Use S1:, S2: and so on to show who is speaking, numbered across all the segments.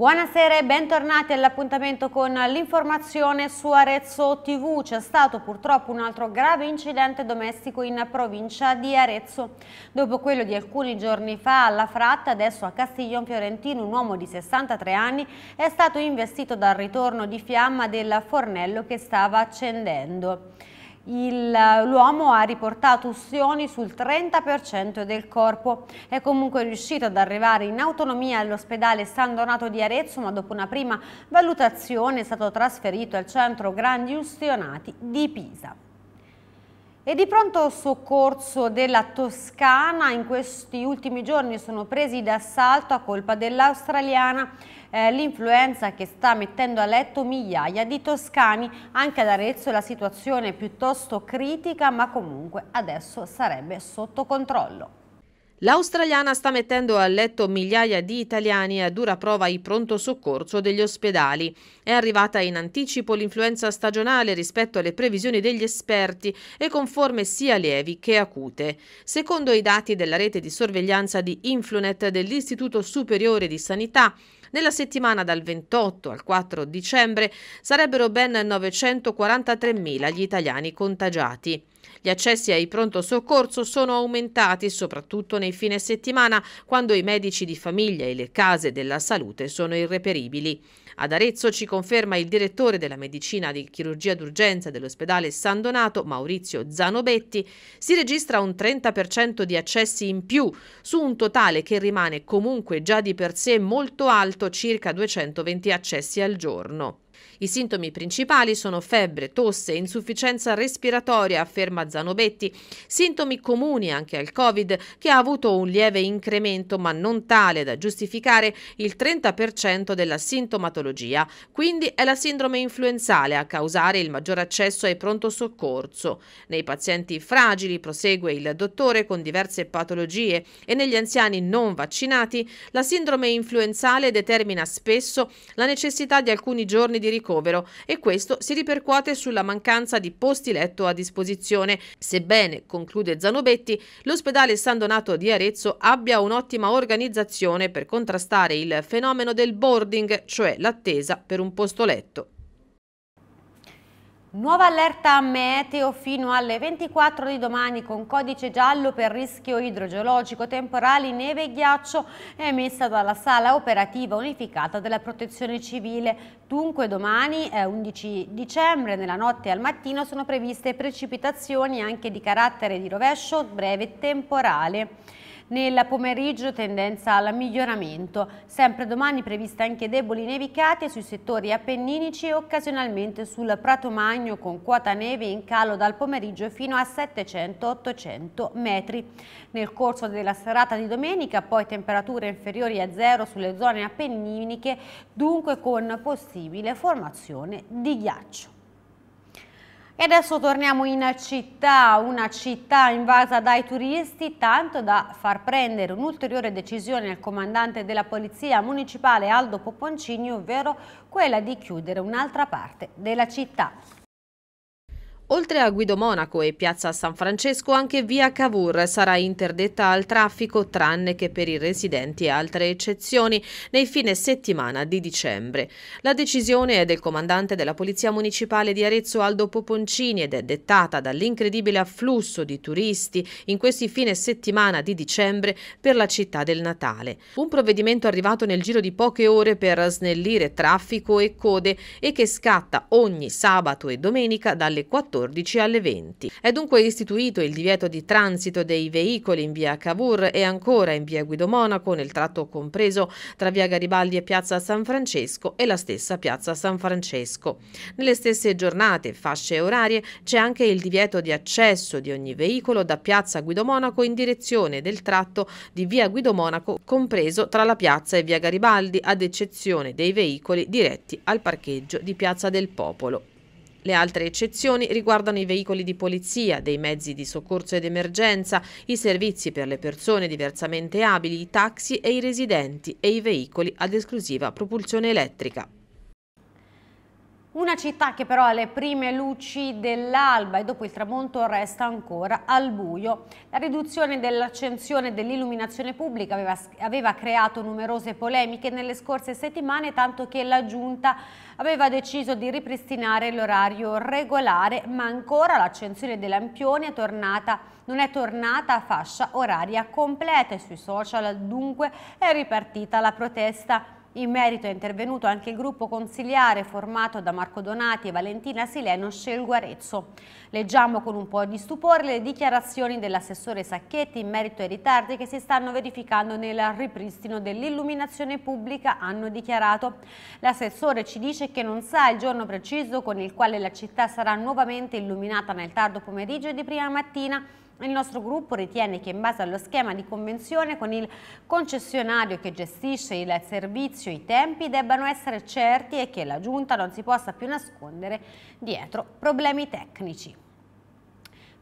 S1: Buonasera e bentornati all'appuntamento con l'informazione su Arezzo TV. C'è stato purtroppo un altro grave incidente domestico in provincia di Arezzo. Dopo quello di alcuni giorni fa alla Fratta, adesso a Castiglion Fiorentino, un uomo di 63 anni è stato investito dal ritorno di fiamma del fornello che stava accendendo l'uomo ha riportato ustioni sul 30% del corpo. È comunque riuscito ad arrivare in autonomia all'ospedale San Donato di Arezzo, ma dopo una prima valutazione è stato trasferito al centro Grandi Ustionati di Pisa. E di pronto soccorso della Toscana in questi ultimi giorni sono presi d'assalto a colpa dell'australiana eh, l'influenza che sta mettendo a letto migliaia di toscani. Anche ad Arezzo la situazione è piuttosto critica, ma comunque adesso sarebbe sotto controllo.
S2: L'australiana sta mettendo a letto migliaia di italiani a dura prova il pronto soccorso degli ospedali. È arrivata in anticipo l'influenza stagionale rispetto alle previsioni degli esperti e con forme sia lievi che acute. Secondo i dati della rete di sorveglianza di Influnet dell'Istituto Superiore di Sanità, nella settimana dal 28 al 4 dicembre sarebbero ben 943.000 gli italiani contagiati. Gli accessi ai pronto soccorso sono aumentati soprattutto nei fine settimana quando i medici di famiglia e le case della salute sono irreperibili. Ad Arezzo ci conferma il direttore della medicina di chirurgia d'urgenza dell'ospedale San Donato, Maurizio Zanobetti, si registra un 30% di accessi in più su un totale che rimane comunque già di per sé molto alto, circa 220 accessi al giorno. I sintomi principali sono febbre, tosse, insufficienza respiratoria, afferma Zanobetti, sintomi comuni anche al Covid che ha avuto un lieve incremento ma non tale da giustificare il 30% della sintomatologia. Quindi è la sindrome influenzale a causare il maggior accesso ai pronto soccorso. Nei pazienti fragili, prosegue il dottore, con diverse patologie e negli anziani non vaccinati, la sindrome influenzale determina spesso la necessità di alcuni giorni di ricorso ricovero e questo si ripercuote sulla mancanza di posti letto a disposizione, sebbene, conclude Zanobetti, l'ospedale San Donato di Arezzo abbia un'ottima organizzazione per contrastare il fenomeno del boarding, cioè l'attesa per un posto letto.
S1: Nuova allerta meteo fino alle 24 di domani con codice giallo per rischio idrogeologico, temporali, neve e ghiaccio emessa dalla sala operativa unificata della protezione civile. Dunque domani, 11 eh, dicembre, nella notte al mattino sono previste precipitazioni anche di carattere di rovescio breve temporale. Nel pomeriggio tendenza al miglioramento. Sempre domani previste anche deboli nevicate sui settori appenninici e occasionalmente sul Prato Magno con quota neve in calo dal pomeriggio fino a 700-800 metri. Nel corso della serata di domenica poi temperature inferiori a zero sulle zone appenniniche, dunque con possibile formazione di ghiaccio. E adesso torniamo in città, una città invasa dai turisti, tanto da far prendere un'ulteriore decisione al comandante della polizia municipale Aldo Poponcini, ovvero quella di chiudere un'altra parte della città.
S2: Oltre a Guido Monaco e Piazza San Francesco, anche via Cavour sarà interdetta al traffico tranne che per i residenti e altre eccezioni nei fine settimana di dicembre. La decisione è del comandante della Polizia Municipale di Arezzo Aldo Poponcini ed è dettata dall'incredibile afflusso di turisti in questi fine settimana di dicembre per la città del Natale. Un provvedimento arrivato nel giro di poche ore per snellire traffico e code e che scatta ogni sabato e domenica dalle 14 14 alle 20. È dunque istituito il divieto di transito dei veicoli in via Cavour e ancora in via Guido Monaco nel tratto compreso tra via Garibaldi e piazza San Francesco e la stessa piazza San Francesco. Nelle stesse giornate, fasce e orarie c'è anche il divieto di accesso di ogni veicolo da piazza Guido Monaco in direzione del tratto di via Guido Monaco compreso tra la piazza e via Garibaldi ad eccezione dei veicoli diretti al parcheggio di Piazza del Popolo. Le altre eccezioni riguardano i veicoli di polizia, dei mezzi di soccorso ed emergenza, i servizi per le persone diversamente abili, i taxi e i residenti e i veicoli ad esclusiva propulsione elettrica.
S1: Una città che però alle prime luci dell'alba e dopo il tramonto resta ancora al buio. La riduzione dell'accensione dell'illuminazione pubblica aveva, aveva, creato numerose polemiche nelle scorse settimane, tanto che la Giunta aveva deciso di ripristinare l'orario regolare, ma ancora l'accensione dei lampioni è tornata, non è tornata a fascia oraria completa e sui social dunque è ripartita la protesta in merito è intervenuto anche il gruppo consiliare formato da Marco Donati e Valentina Sileno Scelgo Arezzo. Leggiamo con un po' di stupore le dichiarazioni dell'assessore Sacchetti in merito ai ritardi che si stanno verificando nel ripristino dell'illuminazione pubblica, hanno dichiarato. L'assessore ci dice che non sa il giorno preciso con il quale la città sarà nuovamente illuminata nel tardo pomeriggio di prima mattina il nostro gruppo ritiene che in base allo schema di convenzione con il concessionario che gestisce il servizio i tempi debbano essere certi e che la giunta non si possa più nascondere dietro problemi tecnici.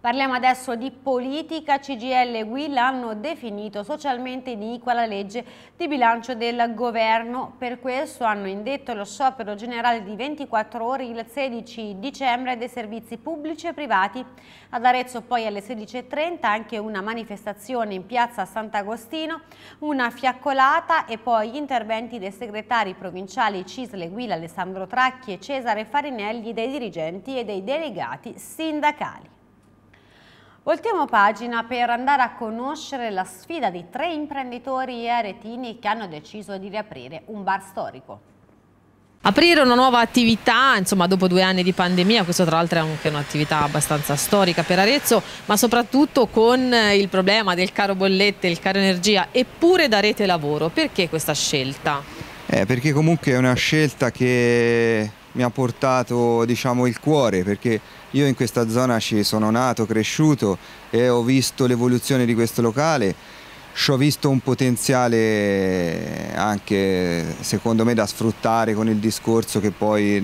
S1: Parliamo adesso di politica. CGL e Will hanno definito socialmente iniqua la legge di bilancio del governo. Per questo hanno indetto lo sciopero generale di 24 ore il 16 dicembre dei servizi pubblici e privati. Ad Arezzo poi alle 16.30 anche una manifestazione in piazza Sant'Agostino, una fiaccolata e poi interventi dei segretari provinciali Cisle Guila, Alessandro Tracchi e Cesare Farinelli dei dirigenti e dei delegati sindacali. Voltiamo pagina per andare a conoscere la sfida di tre imprenditori aretini che hanno deciso di riaprire un bar storico.
S2: Aprire una nuova attività, insomma dopo due anni di pandemia, questo tra l'altro è anche un'attività abbastanza storica per Arezzo, ma soprattutto con eh, il problema del caro bollette, il caro energia, eppure da rete lavoro. Perché questa scelta?
S3: Eh, perché comunque è una scelta che mi ha portato diciamo, il cuore, perché io in questa zona ci sono nato, cresciuto e ho visto l'evoluzione di questo locale, ci ho visto un potenziale anche secondo me da sfruttare con il discorso che poi è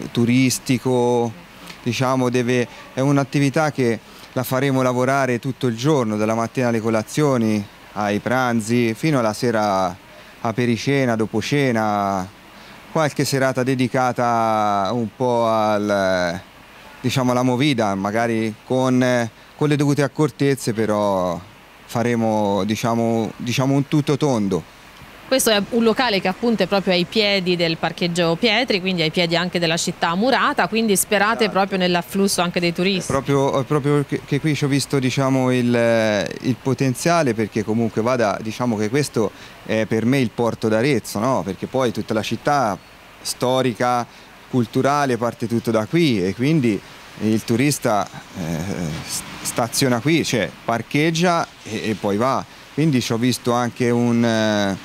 S3: eh, turistico, diciamo, deve, è un'attività che la faremo lavorare tutto il giorno, dalla mattina alle colazioni, ai pranzi, fino alla sera a pericena, dopo cena, qualche serata dedicata un po' al diciamo, la movida, magari con, eh, con, le dovute accortezze, però faremo diciamo, diciamo un tutto tondo.
S2: Questo è un locale che appunto è proprio ai piedi del parcheggio Pietri, quindi ai piedi anche della città murata, quindi sperate esatto. proprio nell'afflusso anche dei
S3: turisti. È proprio, è proprio che, qui ci ho visto diciamo, il, il, potenziale perché comunque vada, diciamo che questo è per me il porto d'Arezzo, no? perché poi tutta la città storica culturale parte tutto da qui e quindi il turista eh, staziona qui, cioè parcheggia e, e, poi va. Quindi ci ho visto anche un, eh,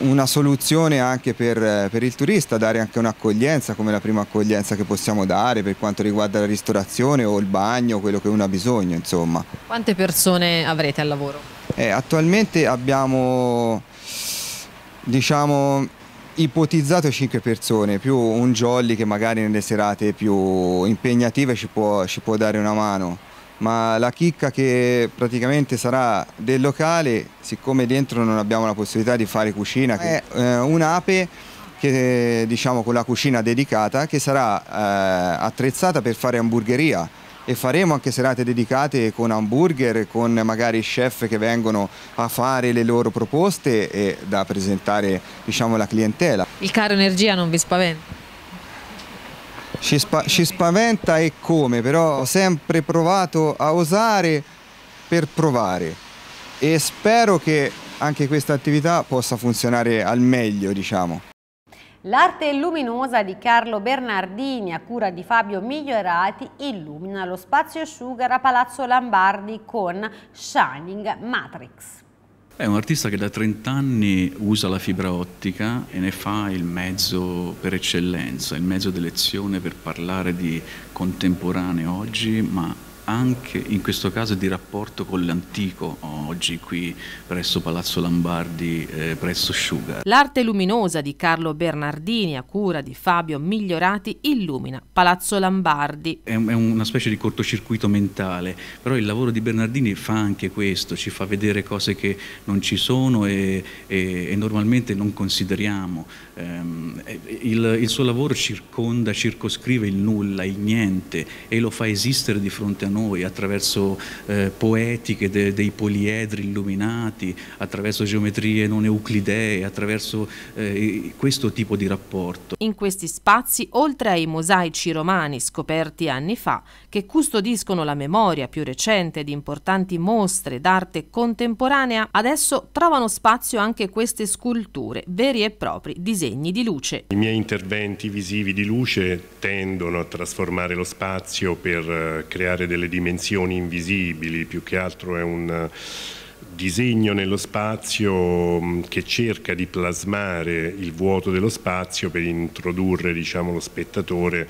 S3: una soluzione anche per, per, il turista, dare anche un'accoglienza come la prima accoglienza che possiamo dare per quanto riguarda la ristorazione o il bagno, quello che uno ha bisogno insomma.
S2: Quante persone avrete al lavoro?
S3: Eh, attualmente abbiamo diciamo ipotizzato 5 persone più un jolly che magari nelle serate più impegnative ci può, ci può dare una mano ma la chicca che praticamente sarà del locale siccome dentro non abbiamo la possibilità di fare cucina è eh, eh un'ape che diciamo con la cucina dedicata che sarà eh, attrezzata per fare hamburgeria e faremo anche serate dedicate con hamburger, con magari chef che vengono a fare le loro proposte e da presentare diciamo alla clientela.
S2: Il caro energia non vi spaventa?
S3: Ci, spa ci spaventa e come, però ho sempre provato a osare per provare e spero che anche questa attività possa funzionare al meglio diciamo.
S1: L'arte luminosa di Carlo Bernardini a cura di Fabio Migliorati illumina lo spazio Sugar a Palazzo Lombardi con Shining Matrix.
S4: È un artista che da 30 anni usa la fibra ottica e ne fa il mezzo per eccellenza, il mezzo d'elezione per parlare di contemporaneo oggi, ma anche in questo caso di rapporto con l'antico oggi qui presso Palazzo Lombardi, eh, presso Sugar.
S2: L'arte luminosa di Carlo Bernardini a cura di Fabio Migliorati illumina Palazzo Lombardi.
S4: È, è una specie di cortocircuito mentale, però il lavoro di Bernardini fa anche questo, ci fa vedere cose che non ci sono e, e, e normalmente non consideriamo. Ehm, il, il suo lavoro circonda, circoscrive il nulla, il niente e lo fa esistere di fronte a noi attraverso eh, poetiche de, dei poliedri illuminati, attraverso geometrie non euclidee, attraverso eh, questo tipo di rapporto.
S2: In questi spazi, oltre ai mosaici romani scoperti anni fa, che custodiscono la memoria più recente di importanti mostre d'arte contemporanea, adesso trovano spazio anche queste sculture, veri e propri disegni di luce.
S5: I miei interventi visivi di luce tendono a trasformare lo spazio per eh, creare delle delle dimensioni invisibili, più che altro è un eh, disegno nello spazio mm, che cerca di plasmare il vuoto dello spazio per introdurre diciamo, lo spettatore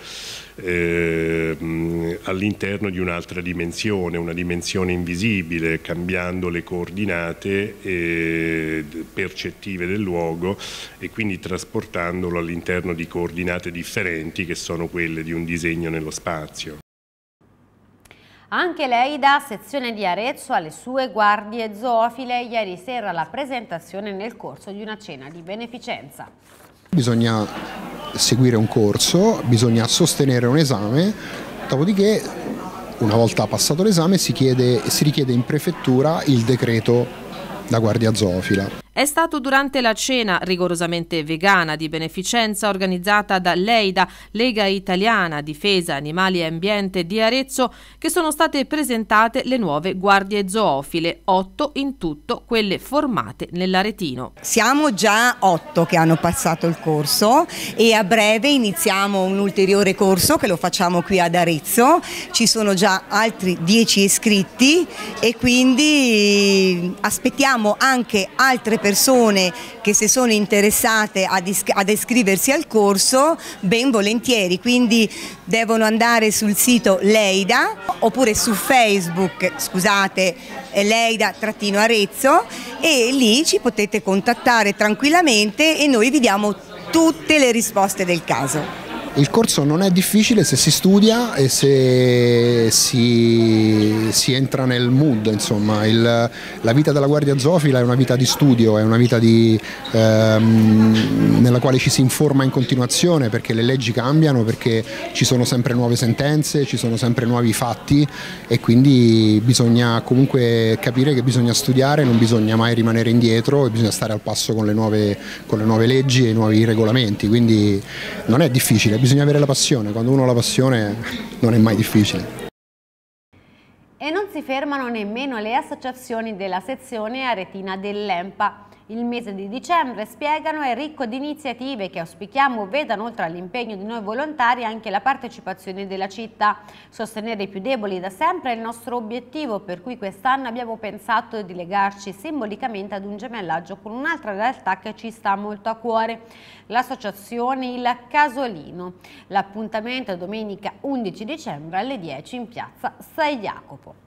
S5: eh, mm, all'interno di un'altra dimensione, una dimensione invisibile, cambiando le coordinate eh, percettive del luogo e quindi trasportandolo all'interno di coordinate differenti che sono quelle di un disegno nello spazio.
S1: Anche lei da sezione di Arezzo alle sue guardie zoofile ieri sera la presentazione nel corso di una cena di beneficenza.
S3: Bisogna seguire un corso, bisogna sostenere un esame, dopodiché una volta passato l'esame si, si richiede in prefettura il decreto da guardia zoofila.
S2: È stato durante la cena rigorosamente vegana di beneficenza organizzata da Leida, Lega Italiana Difesa Animali e Ambiente di Arezzo, che sono state presentate le nuove guardie zoofile, otto in tutto quelle formate nell'Aretino.
S1: Siamo già otto che hanno passato il corso e a breve iniziamo un ulteriore corso che lo facciamo qui ad Arezzo, ci sono già altri dieci iscritti e quindi aspettiamo anche altre persone persone che se sono interessate ad, is ad iscriversi al corso ben volentieri, quindi devono andare sul sito Leida oppure su Facebook, scusate, Leida-Arezzo e lì ci potete contattare tranquillamente e noi vi diamo tutte le risposte del caso.
S3: Il corso non è difficile se si studia e se si, si entra nel mood, insomma. Il, la vita della guardia Zofila è una vita di studio, è una vita di, ehm, nella quale ci si informa in continuazione perché le leggi cambiano, perché ci sono sempre nuove sentenze, ci sono sempre nuovi fatti e quindi bisogna comunque capire che bisogna studiare, non bisogna mai rimanere indietro e bisogna stare al passo con le nuove, con le nuove leggi e i nuovi regolamenti, quindi non è difficile bisogna avere la passione, quando uno ha la passione non è mai difficile.
S1: E non si fermano nemmeno le associazioni della sezione aretina dell'EMPA il mese di dicembre, spiegano, è ricco di iniziative che auspichiamo vedano oltre all'impegno di noi volontari anche la partecipazione della città. Sostenere i più deboli da sempre è il nostro obiettivo, per cui quest'anno abbiamo pensato di legarci simbolicamente ad un gemellaggio con un'altra realtà che ci sta molto a cuore, l'associazione Il Casolino. L'appuntamento è domenica 11 dicembre alle 10 in piazza San Jacopo.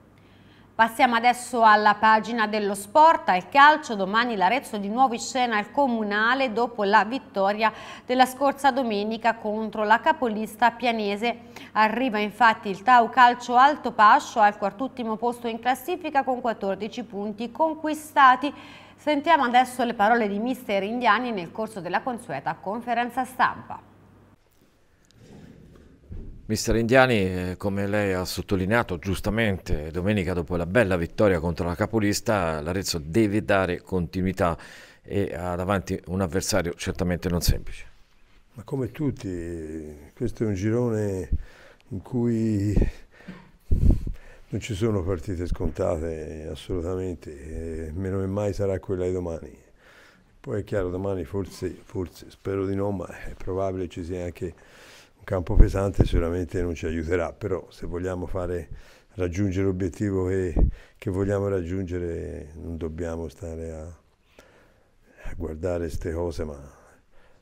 S1: Passiamo adesso alla pagina dello sport, al calcio. Domani l'Arezzo di nuovo in scena al Comunale dopo la vittoria della scorsa domenica contro la capolista pianese. Arriva infatti il Tau Calcio Alto Pascio al quartultimo posto in classifica con 14 punti conquistati. Sentiamo adesso le parole di mister Indiani nel corso della consueta conferenza stampa.
S4: Mister Indiani, eh, come lei ha sottolineato giustamente, domenica dopo la bella vittoria contro la capolista, l'Arezzo deve dare continuità e ha davanti un avversario certamente non semplice.
S5: Ma come tutti, questo è un girone in cui non ci sono partite scontate assolutamente, meno che mai sarà quella di domani. Poi è chiaro, domani forse, forse spero di no, ma è probabile ci sia anche campo pesante sicuramente non ci aiuterà, però se vogliamo fare, raggiungere l'obiettivo che, che, vogliamo raggiungere non dobbiamo stare a, a guardare queste cose, ma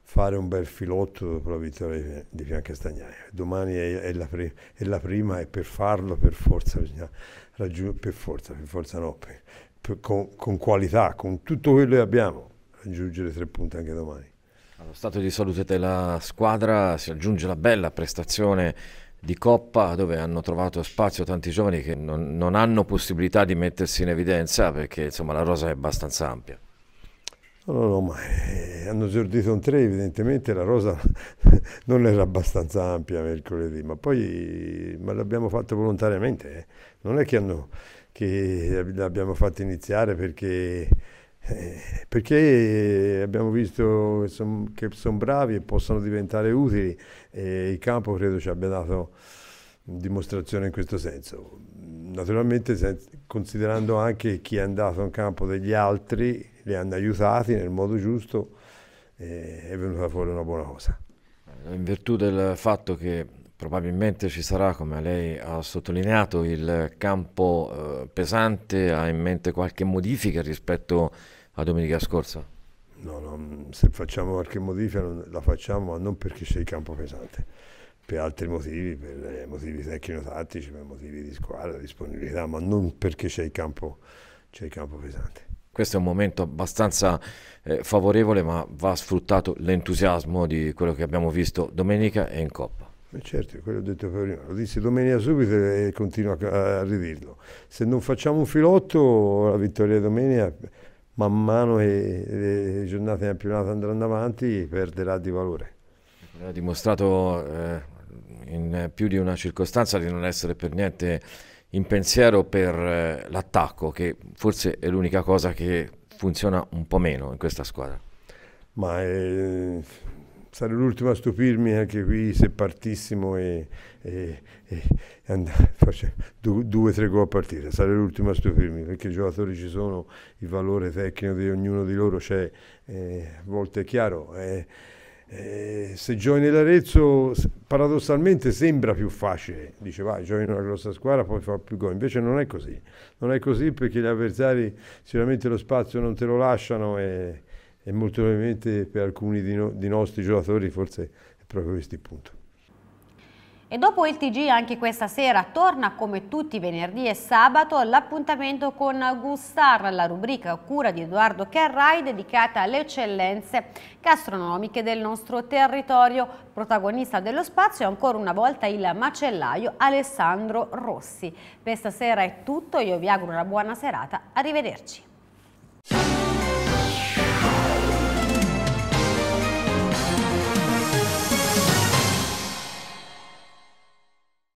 S5: fare un bel filotto dopo la vittoria di Piancastagnai. Domani è, è, la pre, è, la prima e per farlo per forza bisogna raggiungere, per forza, per forza no, per, per, con, con qualità, con tutto quello che abbiamo, raggiungere tre punti anche domani. Allo stato di salute della
S4: squadra si aggiunge la bella prestazione di Coppa dove hanno trovato spazio tanti giovani che non, non hanno possibilità di mettersi in evidenza perché insomma, la rosa è abbastanza ampia.
S5: No, no, ma eh, hanno esordito un tre, evidentemente la rosa non era abbastanza ampia mercoledì, ma poi ma l'abbiamo fatto volontariamente, eh. non è che, hanno, che l'abbiamo fatto iniziare perché eh, perché abbiamo visto che sono bravi e possono diventare utili e il campo credo ci abbia dato dimostrazione in questo senso. Naturalmente considerando anche chi è andato in campo degli altri, li hanno aiutati nel modo giusto, è venuta fuori una buona cosa.
S4: Eh, in virtù del fatto che probabilmente ci sarà, come lei ha sottolineato, il campo eh, pesante, ha in mente qualche modifica rispetto a la domenica scorsa?
S5: No, no, mm, se facciamo qualche modifica la facciamo, ma non perché c'è il campo pesante, per altri motivi, per eh, motivi tecnico-tattici, per motivi di squadra, disponibilità, ma non perché c'è il, il campo pesante
S4: questo è un momento abbastanza eh, favorevole, ma va sfruttato l'entusiasmo di quello che abbiamo visto domenica e in Coppa.
S5: E eh, certo, quello ho detto prima, lo dissi domenica subito e continuo a, a ridirlo. Se non facciamo un filotto, la vittoria di domenica man mano che le giornate di campionato andranno avanti perderà di valore.
S4: Ha dimostrato eh, in più di una circostanza di non essere per niente in pensiero per eh, l'attacco, che forse è l'unica cosa che funziona un po' meno in questa squadra.
S5: Ma eh, sarò l'ultimo a stupirmi anche qui se partissimo e, e, e and- due o tre gol a partita, sarò l'ultimo a stupirmi perché i giocatori ci sono, il valore tecnico di ognuno di loro c'è, eh, a volte è chiaro. Eh, eh, se giochi nell'Arezzo paradossalmente sembra più facile, dice vai, giochi in una grossa squadra poi fa più gol, invece non è così, non è così perché gli avversari sicuramente lo spazio non te lo lasciano e e molto probabilmente per alcuni di, no, di nostri giocatori forse è proprio questo il punto.
S1: E dopo il TG anche questa sera torna come tutti venerdì e sabato l'appuntamento con Gustar, la rubrica cura di Edoardo Carrai dedicata alle eccellenze gastronomiche del nostro territorio. Protagonista dello spazio è ancora una volta il macellaio Alessandro Rossi. Per stasera è tutto, io vi auguro una buona serata, arrivederci.